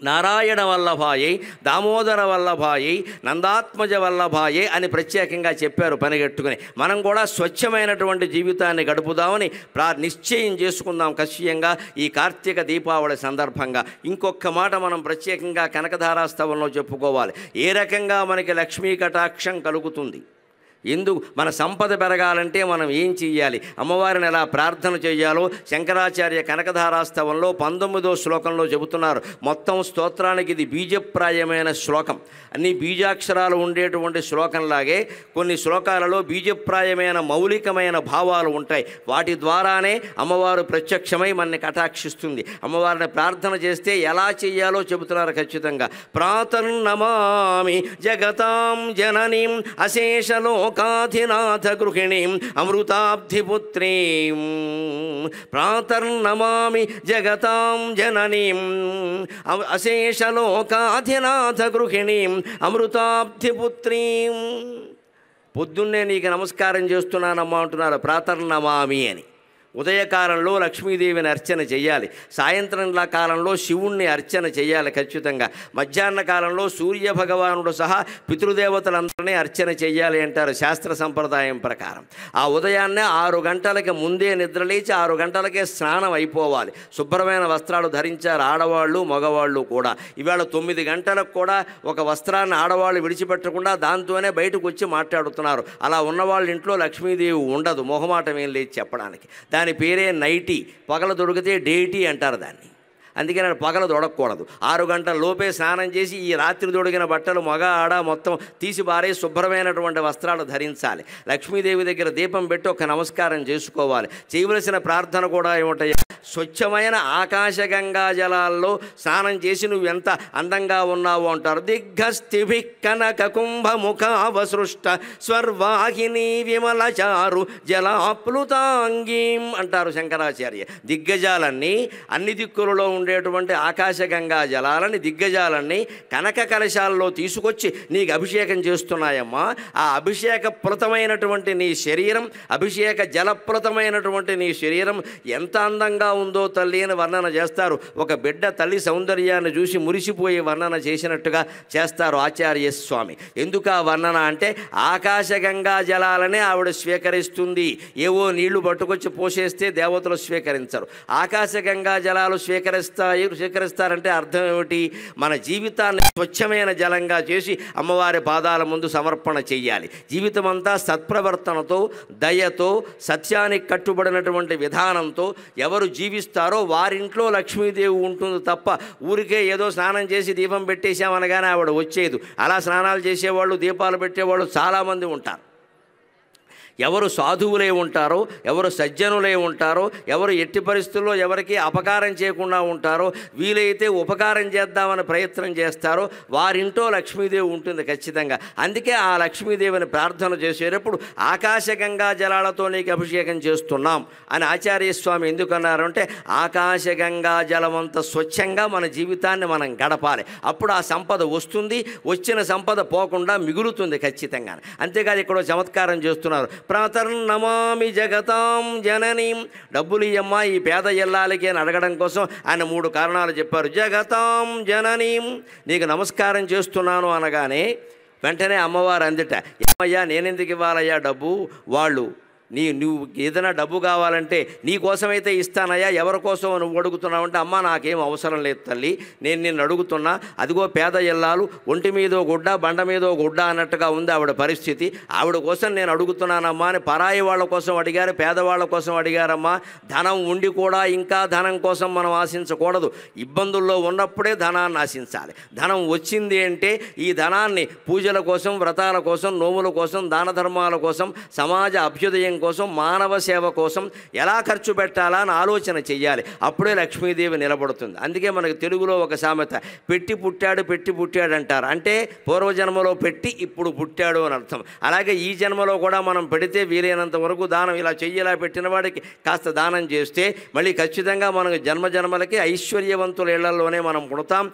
Speaker 2: నారాయణ వల్లభాయే దామోదర వల్లభాయే నందాత్మజ వల్లభాయే అని ప్రత్యేకంగా చెప్పారు పనిగట్టుకుని మనం కూడా స్వచ్ఛమైనటువంటి జీవితాన్ని గడుపుదామని ప్రా నిశ్చయం చేసుకుందాం కశ్యంగా ఈ కార్తీక దీపావళి సందర్భంగా ఇంకొక మాట మనం ప్రత్యేకంగా కనకధారాస్తవంలో చెప్పుకోవాలి ఏ రకంగా మనకి లక్ష్మీ కటాక్షం కలుగుతుంది ఎందుకు మన సంపద పెరగాలంటే మనం ఏం చెయ్యాలి అమ్మవారిని ఎలా ప్రార్థన చేయాలో శంకరాచార్య కనకధారాస్తవంలో పంతొమ్మిదో శ్లోకంలో చెబుతున్నారు మొత్తం స్తోత్రానికి ఇది బీజప్రాయమైన శ్లోకం అన్ని బీజాక్షరాలు ఉండేటువంటి శ్లోకంలాగే కొన్ని శ్లోకాలలో బీజప్రాయమైన మౌలికమైన భావాలు ఉంటాయి వాటి ద్వారానే అమ్మవారు ప్రత్యక్షమై మనని కటాక్షిస్తుంది అమ్మవారిని ప్రార్థన చేస్తే ఎలా చేయాలో చెబుతున్నారు ఖచ్చితంగా ప్రాతన్నమామి జగతాం జననీం అశేషలో లోకాధినాథ గృహిణీం అమృతాబ్ధిపుత్రీ ప్రాతర్నమామి జగతాం జననీం అశేషలోకాధినాథ గృహిణీం అమృతాబ్ధిపుత్రీ పొద్దున్నే నీకు నమస్కారం చేస్తున్నానమ్మా అంటున్నారు ప్రాతర్నమామి అని ఉదయకాలంలో లక్ష్మీదేవిని అర్చన చేయాలి సాయంత్రం కాలంలో శివుణ్ణి అర్చన చేయాలి ఖచ్చితంగా మధ్యాహ్న కాలంలో సూర్య భగవానుడు సహా పితృదేవతలందరినీ అర్చన చేయాలి అంటారు శాస్త్ర సంప్రదాయం ప్రకారం ఆ ఉదయాన్నే ఆరు గంటలకి ముందే నిద్రలేచి ఆరు గంటలకే స్నానం అయిపోవాలి శుభ్రమైన వస్త్రాలు ధరించారు ఆడవాళ్ళు మగవాళ్ళు కూడా ఇవాళ తొమ్మిది గంటలకు కూడా ఒక వస్త్రాన్ని ఆడవాళ్ళు విడిచిపెట్టకుండా దాంతోనే బయటకు వచ్చి మాట్లాడుతున్నారు అలా ఉన్నవాళ్ళ ఇంట్లో లక్ష్మీదేవి ఉండదు మొహమాటం ఏం లేదు చెప్పడానికి దాని పేరే నైటీ పగల దొరికితే డేటీ అంటారు దాన్ని అందుకే నేను పగల దొడకూడదు ఆరు గంటల లోపే స్నానం చేసి ఈ రాత్రి దొడిగిన బట్టలు మగ ఆడ మొత్తం తీసి బారే శుభ్రమైనటువంటి వస్త్రాలు ధరించాలి లక్ష్మీదేవి దగ్గర దీపం పెట్టి ఒక నమస్కారం చేసుకోవాలి చేయవలసిన ప్రార్థన కూడా ఏమిటయ్యా స్వచ్ఛమైన ఆకాశగంగా జలాల్లో స్నానం చేసి నువ్వెంత అందంగా ఉన్నావు అంటారు దిగ్గస్థిభి కనక కుంభముఖావసృష్ట స్వర్వాహిని విమలచారు జలాప్లుతాంగీం అంటారు శంకరాచార్య దిగ్గజాలన్నీ అన్ని దిక్కులలో ఉండేటువంటి ఆకాశగంగా జలాలని దిగ్గజాలన్నీ కనక కలశాల్లో తీసుకొచ్చి నీకు అభిషేకం చేస్తున్నాయమ్మా ఆ అభిషేక ప్రతమైనటువంటి నీ శరీరం అభిషేక జలప్రతమైనటువంటి నీ శరీరం ఎంత అందంగా ఉందో తల్లి అని వర్ణన చేస్తారు ఒక బిడ్డ తల్లి సౌందర్యాన్ని చూసి మురిసిపోయి వర్ణన చేసినట్టుగా చేస్తారు ఆచార్య స్వామి ఎందుకు ఆ వర్ణన అంటే ఆకాశగంగా జలాలనే ఆవిడ స్వీకరిస్తుంది ఏవో నీళ్లు పట్టుకొచ్చి పోసేస్తే దేవతలు స్వీకరించరు ఆకాశగంగా జలాలు స్వీకరిస్తాయి స్వీకరిస్తారంటే అర్థం ఏమిటి మన జీవితాన్ని స్వచ్ఛమైన జలంగా చేసి అమ్మవారి పాదాల ముందు సమర్పణ చేయాలి జీవితం అంతా సత్ప్రవర్తనతో దయతో సత్యానికి కట్టుబడినటువంటి విధానంతో ఎవరు జీవి జీవిస్తారో వారింట్లో లక్ష్మీదేవి ఉంటుంది తప్ప ఊరికే ఏదో స్నానం చేసి దీపం పెట్టేశామనగానే ఆవిడ వచ్చేది అలా స్నానాలు చేసేవాళ్ళు దీపాలు పెట్టేవాళ్ళు చాలామంది ఉంటారు ఎవరు సాధువులే ఉంటారో ఎవరు సజ్జనులే ఉంటారో ఎవరు ఎట్టి పరిస్థితుల్లో ఎవరికి అపకారం చేయకుండా ఉంటారో వీలైతే ఉపకారం చేద్దామని ప్రయత్నం చేస్తారో వారింటో లక్ష్మీదేవి ఉంటుంది ఖచ్చితంగా అందుకే ఆ లక్ష్మీదేవిని ప్రార్థన చేసేటప్పుడు ఆకాశగంగా జలాలతో నీకు అభిషేకం చేస్తున్నాం అని ఆచార్య స్వామి ఎందుకన్నారు అంటే ఆకాశగంగా జలమంత స్వచ్ఛంగా మన జీవితాన్ని మనం గడపాలి అప్పుడు ఆ సంపద వస్తుంది వచ్చిన సంపద పోకుండా మిగులుతుంది ఖచ్చితంగా అంతేకాదు ఇక్కడ చమత్కారం చేస్తున్నారు ప్రతర్ణమామి జగతాం జననీం డబ్బులు ఇయ్యమ్మా ఈ పేద ఎల్లాలికి అని అడగడం కోసం ఆయన మూడు కారణాలు చెప్పారు జగతాం జననీం నీకు నమస్కారం చేస్తున్నాను అనగానే వెంటనే అమ్మవారు అందిట ఏమయ్యా నేనెందుకు ఇవ్వాలయ్యా డబ్బు వాళ్ళు నీ నువ్వు ఏదైనా డబ్బు కావాలంటే నీ కోసమైతే ఇస్తానయ్యా ఎవరి కోసం నువ్వు అడుగుతున్నావు అంటే అమ్మ నాకేం అవసరం లేదు తల్లి నేను నిన్ను అడుగుతున్నా అదిగో పేద ఇల్లాలు ఒంటి మీదో గుడ్డ బండ మీదో గుడ్డ అన్నట్టుగా ఉంది ఆవిడ పరిస్థితి ఆవిడ కోసం నేను అడుగుతున్నానమ్మా అని పరాయి వాళ్ళ కోసం అడిగారు పేదవాళ్ళ కోసం అడిగారమ్మా ధనం ఉండి కూడా ఇంకా ధనం కోసం మనం ఆశించకూడదు ఇబ్బందుల్లో ఉన్నప్పుడే ధనాన్ని ఆశించాలి ధనం వచ్చింది అంటే ఈ ధనాన్ని పూజల కోసం వ్రతాల కోసం నోముల కోసం దాన ధర్మాల కోసం సమాజ అభ్యుదయం కోసం మానవ సేవ కోసం ఎలా ఖర్చు పెట్టాలా అని ఆలోచన చేయాలి అప్పుడే లక్ష్మీదేవి నిలబడుతుంది అందుకే మనకు తెలుగులో ఒక సామెత పెట్టి పుట్టాడు పెట్టి పుట్టాడు అంటారు అంటే పూర్వజన్మలో పెట్టి ఇప్పుడు పుట్టాడు అని అర్థం అలాగే ఈ జన్మలో కూడా మనం పెడితే వీలైనంత వరకు దానం ఇలా చెయ్యేలా పెట్టిన వాడికి కాస్త దానం చేస్తే మళ్ళీ ఖచ్చితంగా మనం జన్మ జన్మలకి ఐశ్వర్యవంతుల ఇళ్లలోనే మనం పుడతాం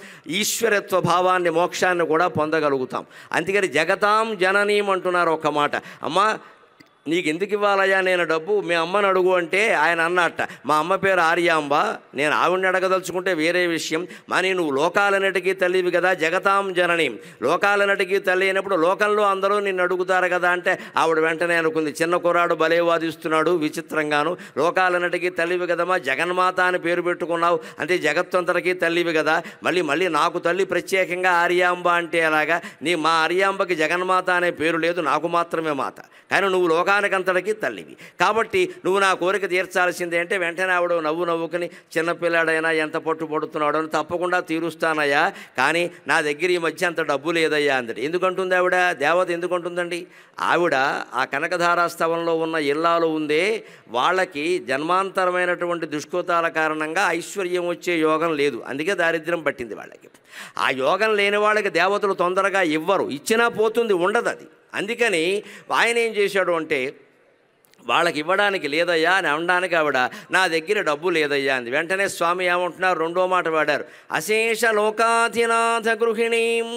Speaker 2: ఈశ్వరత్వ భావాన్ని మోక్షాన్ని కూడా పొందగలుగుతాం అందుకని జగతాం జననీయం అంటున్నారు ఒక మాట అమ్మ నీకు ఎందుకు ఇవ్వాలయ్యా నేను డబ్బు మీ అమ్మని అడుగు అంటే ఆయన అన్నట్ట మా అమ్మ పేరు ఆర్యాంబ నేను ఆవిడని అడగదలుచుకుంటే వేరే విషయం మరి నువ్వు లోకాలన్నిటికీ తల్లివి కదా జగతాం జనని లోకాలన్నిటికీ తల్లి అయినప్పుడు లోకంలో అందరూ నిన్ను అడుగుతారు కదా అంటే ఆవిడ వెంటనే అనుకుంది చిన్న కుర్రాడు బలేవాదిస్తున్నాడు వాదిస్తున్నాడు విచిత్రంగాను లోకాలన్నిటికీ తల్లివి కదమ్మా జగన్మాత అని పేరు పెట్టుకున్నావు అంటే జగత్తంతటికీ తల్లివి కదా మళ్ళీ మళ్ళీ నాకు తల్లి ప్రత్యేకంగా ఆర్యాంబ అంటే ఎలాగా నీ మా ఆర్యాంబకి జగన్మాత అనే పేరు లేదు నాకు మాత్రమే మాత కానీ నువ్వు లోకా సంతానకంతటికి తల్లివి కాబట్టి నువ్వు నా కోరిక తీర్చాల్సిందే అంటే వెంటనే ఆవిడ నవ్వు నవ్వుకుని చిన్నపిల్లాడైనా ఎంత పట్టు పడుతున్నాడో తప్పకుండా తీరుస్తానయ్యా కానీ నా దగ్గర ఈ మధ్య అంత డబ్బు లేదయ్యా అందటి ఎందుకంటుంది ఆవిడ దేవత ఎందుకంటుందండి ఆవిడ ఆ కనకధారాస్తవంలో ఉన్న ఇల్లాలు ఉందే వాళ్ళకి జన్మాంతరమైనటువంటి దుష్కృతాల కారణంగా ఐశ్వర్యం వచ్చే యోగం లేదు అందుకే దారిద్ర్యం పట్టింది వాళ్ళకి ఆ యోగం లేని వాళ్ళకి దేవతలు తొందరగా ఇవ్వరు ఇచ్చినా పోతుంది ఉండదు అది అందుకని ఆయన ఏం చేశాడు అంటే వాళ్ళకి ఇవ్వడానికి లేదయ్యా అని అనడానికి ఆవిడ నా దగ్గర డబ్బు లేదయ్యా అంది వెంటనే స్వామి ఏమంటున్నారు రెండో మాట వాడారు అశేష లోకాధినాథ గృహిణీం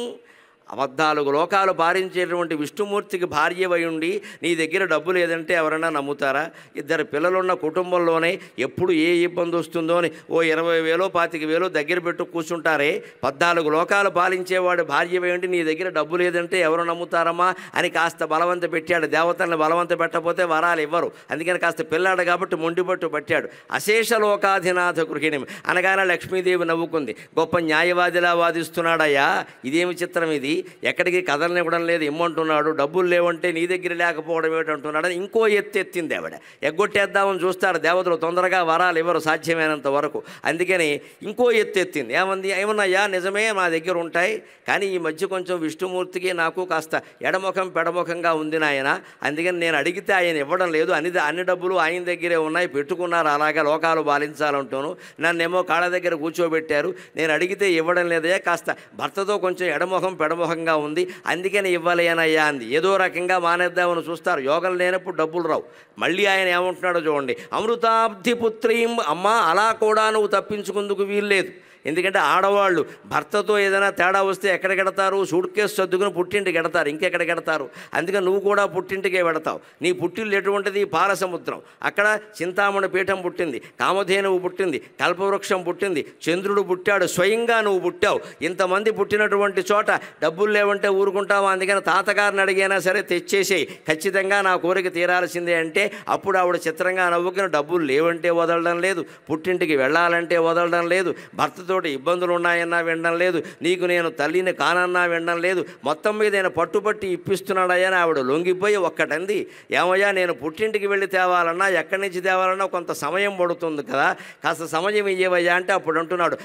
Speaker 2: పద్నాలుగు లోకాలు భారించేటువంటి విష్ణుమూర్తికి భార్యవై ఉండి నీ దగ్గర డబ్బు లేదంటే ఎవరైనా నమ్ముతారా ఇద్దరు పిల్లలున్న కుటుంబంలోనే ఎప్పుడు ఏ ఇబ్బంది వస్తుందో అని ఓ ఇరవై వేలో పాతిక వేలో దగ్గర పెట్టు కూర్చుంటారే పద్నాలుగు లోకాలు పాలించేవాడు భార్యవై ఉండి నీ దగ్గర డబ్బు లేదంటే ఎవరు నమ్ముతారమ్మా అని కాస్త బలవంత పెట్టాడు దేవతలను బలవంత పెట్టపోతే వరాలు ఇవ్వరు అందుకని కాస్త పిల్లాడు కాబట్టి మొండిపట్టు పట్టాడు అశేష లోకాధినాథ గృహిణి అనగానే లక్ష్మీదేవి నవ్వుకుంది గొప్ప న్యాయవాదిలా వాదిస్తున్నాడయ్యా ఇదేమి చిత్రం ఇది ఎక్కడికి కదలనివ్వడం లేదు ఇమ్మంటున్నాడు డబ్బులు లేవంటే నీ దగ్గర లేకపోవడం ఏమిటంటున్నాడని ఇంకో ఎత్తు ఎత్తింది ఆవిడ ఎగ్గొట్టేద్దామని చూస్తారు దేవతలు తొందరగా వరాలు ఇవ్వరు సాధ్యమైనంత వరకు అందుకని ఇంకో ఎత్తు ఎత్తింది ఏమంది ఏమన్నాయా నిజమే మా దగ్గర ఉంటాయి కానీ ఈ మధ్య కొంచెం విష్ణుమూర్తికి నాకు కాస్త ఎడముఖం పెడముఖంగా ఉంది నాయన అందుకని నేను అడిగితే ఆయన ఇవ్వడం లేదు అన్ని అన్ని డబ్బులు ఆయన దగ్గరే ఉన్నాయి పెట్టుకున్నారు అలాగే లోకాలు బాలించాలంటాను నన్నేమో కాళ్ళ దగ్గర కూర్చోబెట్టారు నేను అడిగితే ఇవ్వడం లేదే కాస్త భర్తతో కొంచెం ఎడముఖం పెడముఖం వ్యామోహంగా ఉంది అందుకని ఇవ్వలేనయ్యా అంది ఏదో రకంగా మానేద్దామని చూస్తారు యోగం లేనప్పుడు డబ్బులు రావు మళ్ళీ ఆయన ఏమంటున్నాడో చూడండి అమృతాబ్ధి పుత్రీం అమ్మ అలా కూడా నువ్వు తప్పించుకుందుకు వీల్లేదు ఎందుకంటే ఆడవాళ్ళు భర్తతో ఏదైనా తేడా వస్తే ఎక్కడ గెడతారు సూట్ సర్దుకుని పుట్టింటికి గెడతారు ఇంకెక్కడ గెడతారు అందుకని నువ్వు కూడా పుట్టింటికే వెడతావు నీ పుట్టిల్లు ఎటువంటిది పాలసముద్రం అక్కడ చింతామణి పీఠం పుట్టింది కామధేనువు పుట్టింది కల్పవృక్షం పుట్టింది చంద్రుడు పుట్టాడు స్వయంగా నువ్వు పుట్టావు ఇంతమంది పుట్టినటువంటి చోట డబ్బులు లేవంటే ఊరుకుంటావా అందుకని తాతగారిని అడిగినా సరే తెచ్చేసేయి ఖచ్చితంగా నా కోరిక తీరాల్సిందే అంటే అప్పుడు ఆవిడ చిత్రంగా నవ్వుకుని డబ్బులు లేవంటే వదలడం లేదు పుట్టింటికి వెళ్ళాలంటే వదలడం లేదు భర్త పరిస్థితితోటి ఇబ్బందులు ఉన్నాయన్నా వినడం లేదు నీకు నేను తల్లిని కానన్నా వినడం లేదు మొత్తం మీద ఆయన పట్టుపట్టి ఇప్పిస్తున్నాడయ్యా ఆవిడ లొంగిపోయి ఒక్కటంది ఏమయ్యా నేను పుట్టింటికి వెళ్ళి తేవాలన్నా ఎక్కడి నుంచి తేవాలన్నా కొంత సమయం పడుతుంది కదా కాస్త సమయం ఇయ్యవయ్యా అంటే అప్పుడు అంటున్నాడు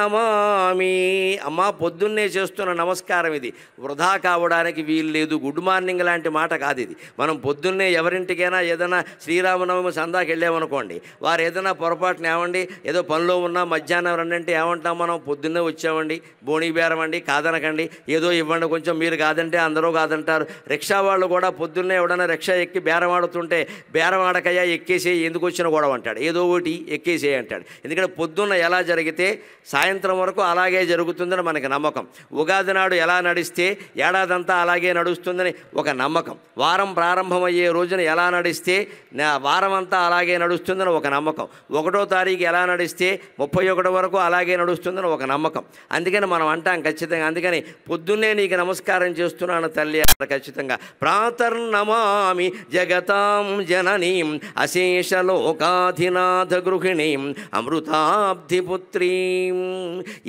Speaker 2: నమామి అమ్మా పొద్దున్నే చేస్తున్న నమస్కారం ఇది వృధా కావడానికి వీలు లేదు గుడ్ మార్నింగ్ లాంటి మాట కాదు ఇది మనం పొద్దున్నే ఎవరింటికైనా ఏదైనా శ్రీరామనవమి సందాకి వెళ్ళామనుకోండి వారు ఏదైనా పొరపాటున ఏమండి ఏదో పనిలో ఉన్నా మధ్యాహ్నం రెండు ఏంటంటే ఏమంటాం మనం పొద్దున్నే వచ్చామండి బోణీ బేరమండి కాదనకండి ఏదో ఇవ్వండి కొంచెం మీరు కాదంటే అందరూ కాదంటారు రిక్షా వాళ్ళు కూడా పొద్దున్నే ఎవడన్నా రిక్షా ఎక్కి బేరం ఆడుతుంటే బేరం ఆడకయ్యా ఎక్కేసే ఎందుకు వచ్చిన గొడవ అంటాడు ఏదో ఒకటి ఎక్కేసే అంటాడు ఎందుకంటే పొద్దున్న ఎలా జరిగితే సాయంత్రం వరకు అలాగే జరుగుతుందని మనకి నమ్మకం ఉగాది నాడు ఎలా నడిస్తే ఏడాదంతా అలాగే నడుస్తుందని ఒక నమ్మకం వారం ప్రారంభమయ్యే రోజున ఎలా నడిస్తే వారం అంతా అలాగే నడుస్తుందని ఒక నమ్మకం ఒకటో తారీఖు ఎలా నడిస్తే ముప్పై ఒకటి వరకు అలాగే నడుస్తుందని ఒక నమ్మకం అందుకని మనం అంటాం ఖచ్చితంగా అందుకని పొద్దున్నే నీకు నమస్కారం చేస్తున్నాను తల్లి అక్కడ ఖచ్చితంగా ప్రాతర్నమామి జగతాం జననీం అశేషలోకాధినాథ గృహిణి అమృతాబ్ధిపుత్రీ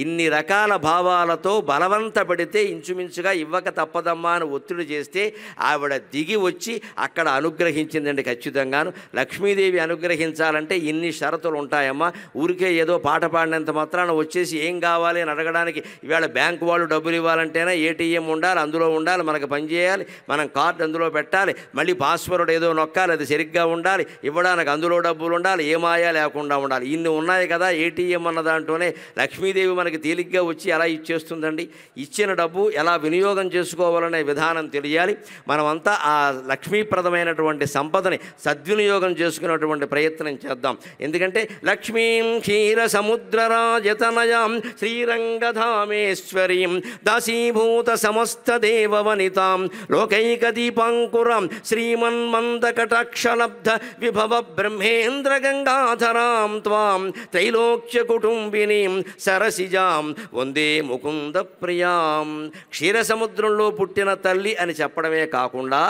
Speaker 2: ఇన్ని రకాల భావాలతో బలవంత పడితే ఇంచుమించుగా ఇవ్వక తప్పదమ్మా అని ఒత్తిడి చేస్తే ఆవిడ దిగి వచ్చి అక్కడ అనుగ్రహించిందండి ఖచ్చితంగాను లక్ష్మీదేవి అనుగ్రహించాలంటే ఇన్ని షరతులు ఉంటాయమ్మా ఊరికే ఏదో పాట పాడినంత మాత్రం సంవత్సరాన వచ్చేసి ఏం కావాలి అని అడగడానికి ఇవాళ బ్యాంకు వాళ్ళు డబ్బులు ఇవ్వాలంటేనే ఏటీఎం ఉండాలి అందులో ఉండాలి మనకు పనిచేయాలి మనం కార్డు అందులో పెట్టాలి మళ్ళీ పాస్వర్డ్ ఏదో నొక్కాలి అది సరిగ్గా ఉండాలి ఇవ్వడానికి అందులో డబ్బులు ఉండాలి ఏ మాయా లేకుండా ఉండాలి ఇన్ని ఉన్నాయి కదా ఏటీఎం అన్న దాంట్లోనే లక్ష్మీదేవి మనకి తేలిగ్గా వచ్చి ఎలా ఇచ్చేస్తుందండి ఇచ్చిన డబ్బు ఎలా వినియోగం చేసుకోవాలనే విధానం తెలియాలి మనమంతా ఆ లక్ష్మీప్రదమైనటువంటి సంపదని సద్వినియోగం చేసుకునేటువంటి ప్రయత్నం చేద్దాం ఎందుకంటే లక్ష్మీ క్షీర సముద్రరాజ యతనయాం శ్రీరంగధామేశ్వరీం దాసీభూత సమస్త దేవవనితాం లోకైక దీపాంకురాం శ్రీమన్మందకటాక్షలబ్ధ విభవ బ్రహ్మేంద్ర గంగాధరాం త్వాం త్రైలోక్య కుటుంబినీం సరసిజాం వందే ముకుంద ప్రియాం క్షీరసముద్రంలో పుట్టిన తల్లి అని చెప్పడమే కాకుండా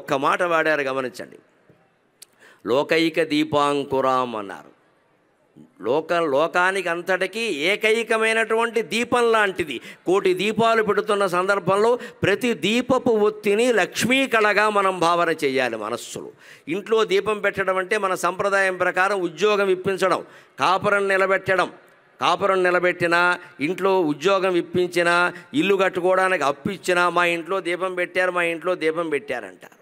Speaker 2: ఒక్క మాట వాడారు గమనించండి లోకైక దీపాంకురాం అన్నారు లోక లోకానికి అంతటికీ ఏకైకమైనటువంటి దీపం లాంటిది కోటి దీపాలు పెడుతున్న సందర్భంలో ప్రతి దీపపు ఒత్తిని లక్ష్మీ కళగా మనం భావన చేయాలి మనస్సులు ఇంట్లో దీపం పెట్టడం అంటే మన సంప్రదాయం ప్రకారం ఉద్యోగం ఇప్పించడం కాపురం నిలబెట్టడం కాపురం నిలబెట్టినా ఇంట్లో ఉద్యోగం ఇప్పించినా ఇల్లు కట్టుకోవడానికి అప్పు ఇచ్చినా మా ఇంట్లో దీపం పెట్టారు మా ఇంట్లో దీపం పెట్టారంటారు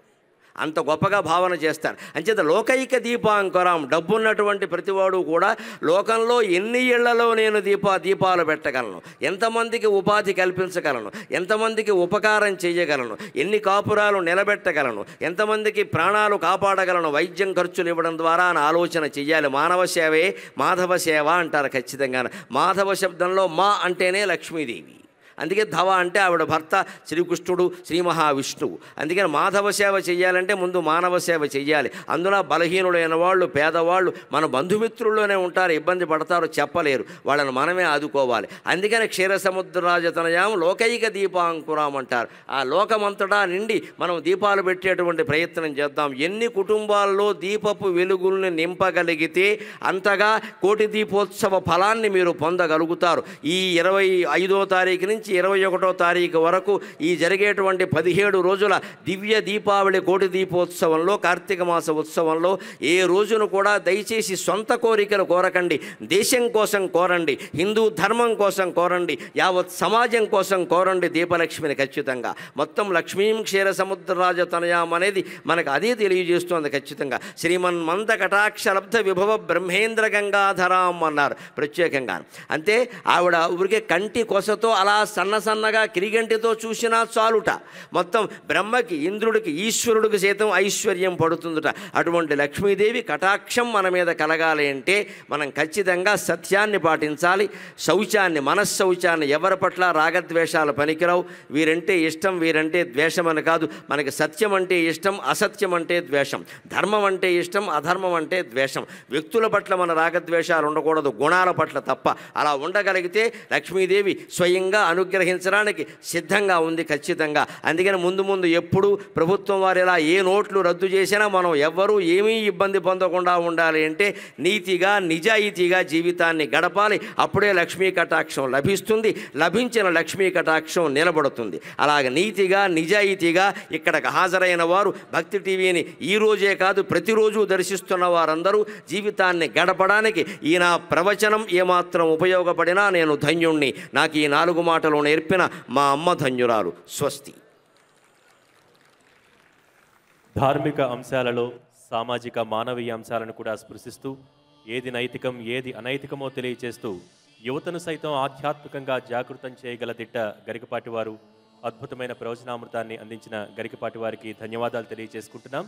Speaker 2: అంత గొప్పగా భావన చేస్తారు అంచేత లోకైక దీపాంకరం డబ్బున్నటువంటి ప్రతివాడు కూడా లోకంలో ఎన్ని ఇళ్లలో నేను దీపా దీపాలు పెట్టగలను ఎంతమందికి ఉపాధి కల్పించగలను ఎంతమందికి ఉపకారం చేయగలను ఎన్ని కాపురాలు నిలబెట్టగలను ఎంతమందికి ప్రాణాలు కాపాడగలను వైద్యం ఖర్చులు ఇవ్వడం ద్వారా అని ఆలోచన చేయాలి మానవ సేవే మాధవ సేవ అంటారు ఖచ్చితంగా మాధవ శబ్దంలో మా అంటేనే లక్ష్మీదేవి అందుకే ధవ అంటే ఆవిడ భర్త శ్రీకృష్ణుడు శ్రీ మహావిష్ణువు అందుకని మాధవ సేవ చేయాలంటే ముందు మానవ సేవ చేయాలి అందులో బలహీనులైన వాళ్ళు పేదవాళ్ళు మన బంధుమిత్రుల్లోనే ఉంటారు ఇబ్బంది పడతారు చెప్పలేరు వాళ్ళని మనమే ఆదుకోవాలి అందుకని క్షీరసముద్రరాజతనయాము లోకైక దీపాంకురాం అంటారు ఆ లోకమంతటా నిండి మనం దీపాలు పెట్టేటువంటి ప్రయత్నం చేద్దాం ఎన్ని కుటుంబాల్లో దీపపు వెలుగుల్ని నింపగలిగితే అంతగా కోటి దీపోత్సవ ఫలాన్ని మీరు పొందగలుగుతారు ఈ ఇరవై ఐదో తారీఖు నుంచి నుంచి ఇరవై ఒకటో తారీఖు వరకు ఈ జరిగేటువంటి పదిహేడు రోజుల దివ్య దీపావళి కోటి దీపోత్సవంలో కార్తీక మాస ఉత్సవంలో ఏ రోజును కూడా దయచేసి సొంత కోరికలు కోరకండి దేశం కోసం కోరండి హిందూ ధర్మం కోసం కోరండి యావత్ సమాజం కోసం కోరండి దీపలక్ష్మిని ఖచ్చితంగా మొత్తం లక్ష్మీం క్షీర సముద్రరాజ తనయాం అనేది మనకు అదే తెలియజేస్తుంది ఖచ్చితంగా శ్రీమన్ మంద కటాక్షలబ్ధ విభవ బ్రహ్మేంద్ర గంగాధరాం అన్నారు ప్రత్యేకంగా అంతే ఆవిడ ఊరికే కంటి కొసతో అలా సన్న సన్నగా కిరిగంటితో చూసినా చాలుట మొత్తం బ్రహ్మకి ఇంద్రుడికి ఈశ్వరుడికి సైతం ఐశ్వర్యం పడుతుందట అటువంటి లక్ష్మీదేవి కటాక్షం మన మీద కలగాలి అంటే మనం ఖచ్చితంగా సత్యాన్ని పాటించాలి శౌచాన్ని మనశ్శౌచాన్ని ఎవరి పట్ల రాగద్వేషాలు పనికిరావు వీరంటే ఇష్టం వీరంటే ద్వేషం అని కాదు మనకి సత్యం అంటే ఇష్టం అసత్యం అంటే ద్వేషం ధర్మం అంటే ఇష్టం అధర్మం అంటే ద్వేషం వ్యక్తుల పట్ల మన రాగద్వేషాలు ఉండకూడదు గుణాల పట్ల తప్ప అలా ఉండగలిగితే లక్ష్మీదేవి స్వయంగా అను అనుగ్రహించడానికి సిద్ధంగా ఉంది ఖచ్చితంగా అందుకని ముందు ముందు ఎప్పుడు ప్రభుత్వం వారు ఇలా ఏ నోట్లు రద్దు చేసినా మనం ఎవ్వరూ ఏమీ ఇబ్బంది పొందకుండా ఉండాలి అంటే నీతిగా నిజాయితీగా జీవితాన్ని గడపాలి అప్పుడే లక్ష్మీ కటాక్షం లభిస్తుంది లభించిన లక్ష్మీ కటాక్షం నిలబడుతుంది అలాగ నీతిగా నిజాయితీగా ఇక్కడికి హాజరైన వారు భక్తి టీవీని ఈ రోజే కాదు ప్రతిరోజు దర్శిస్తున్న వారందరూ జీవితాన్ని గడపడానికి ఈ నా ప్రవచనం ఏమాత్రం ఉపయోగపడినా నేను ధన్యుణ్ణి నాకు ఈ నాలుగు మాటలు పాఠశాలలో నేర్పిన మా అమ్మ ధన్యురాలు స్వస్తి
Speaker 1: ధార్మిక అంశాలలో సామాజిక మానవీయ అంశాలను కూడా స్పృశిస్తూ ఏది నైతికం ఏది అనైతికమో తెలియచేస్తూ యువతను సైతం ఆధ్యాత్మికంగా జాగృతం చేయగల దిట్ట గరికపాటి వారు అద్భుతమైన ప్రవచనామృతాన్ని అందించిన గరికపాటి వారికి ధన్యవాదాలు తెలియజేసుకుంటున్నాం